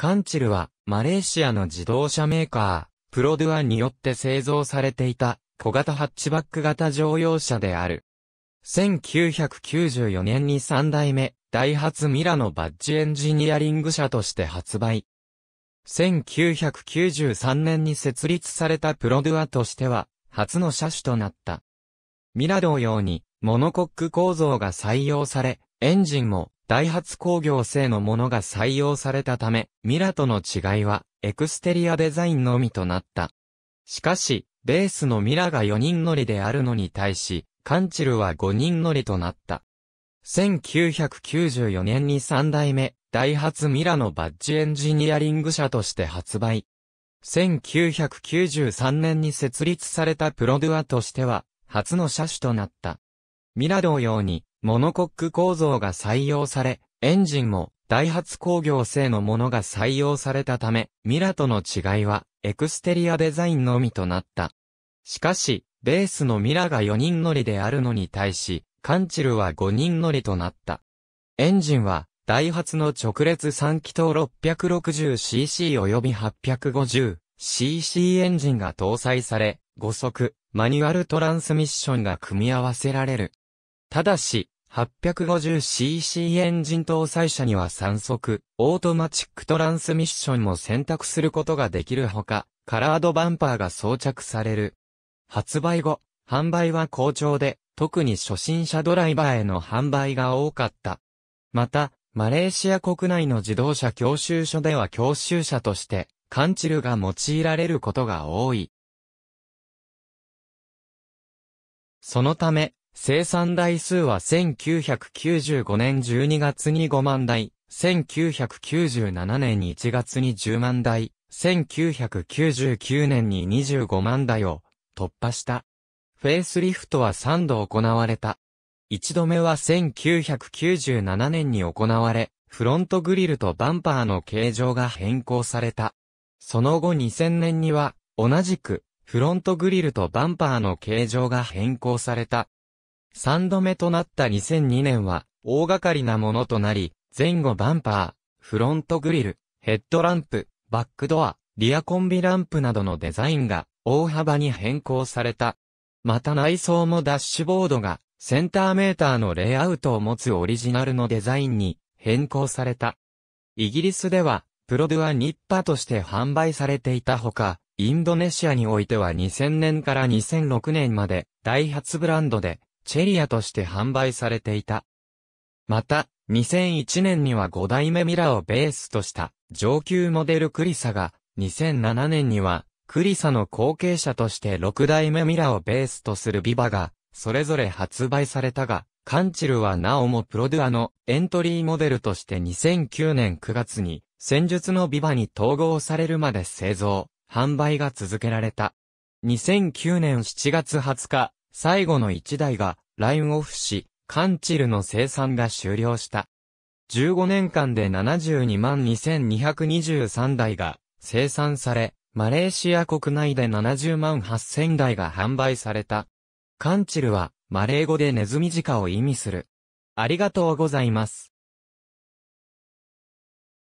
カンチルは、マレーシアの自動車メーカー、プロドゥアによって製造されていた、小型ハッチバック型乗用車である。1994年に3代目、ダイハツミラのバッジエンジニアリング車として発売。1993年に設立されたプロドゥアとしては、初の車種となった。ミラ同様に、モノコック構造が採用され、エンジンもダイハツ工業製のものが採用されたため、ミラとの違いは、エクステリアデザインのみとなった。しかし、ベースのミラが4人乗りであるのに対し、カンチルは5人乗りとなった。1994年に3代目、ダイハツミラのバッジエンジニアリング社として発売。1993年に設立されたプロドゥアとしては、初の車種となった。ミラ同様に、モノコック構造が採用され、エンジンもダイハツ工業製のものが採用されたため、ミラとの違いはエクステリアデザインのみとなった。しかし、ベースのミラが4人乗りであるのに対し、カンチルは5人乗りとなった。エンジンは、ダイハツの直列3気筒 660cc 及び 850cc エンジンが搭載され、5速、マニュアルトランスミッションが組み合わせられる。ただし、850cc エンジン搭載車には3速、オートマチックトランスミッションも選択することができるほか、カラードバンパーが装着される。発売後、販売は好調で、特に初心者ドライバーへの販売が多かった。また、マレーシア国内の自動車教習所では教習車として、カンチルが用いられることが多い。そのため、生産台数は1995年12月に5万台、1997年1月に10万台、1999年に25万台を突破した。フェイスリフトは3度行われた。1度目は1997年に行われ、フロントグリルとバンパーの形状が変更された。その後2000年には、同じく、フロントグリルとバンパーの形状が変更された、三度目となった2002年は、大掛かりなものとなり、前後バンパー、フロントグリル、ヘッドランプ、バックドア、リアコンビランプなどのデザインが大幅に変更された。また内装もダッシュボードがセンターメーターのレイアウトを持つオリジナルのデザインに変更された。イギリスではプロドゥアニッパとして販売されていたほか、インドネシアにおいては2000年から2006年までダイハツブランドでチェリアとして販売されていた。また、2001年には5代目ミラをベースとした上級モデルクリサが、2007年にはクリサの後継者として6代目ミラをベースとするビバが、それぞれ発売されたが、カンチルはなおもプロデュアのエントリーモデルとして2009年9月に戦術のビバに統合されるまで製造、販売が続けられた。2009年7月20日、最後の1台がラインオフし、カンチルの生産が終了した。15年間で72万2223台が生産され、マレーシア国内で70万8000台が販売された。カンチルはマレー語でネズミジカを意味する。ありがとうございます。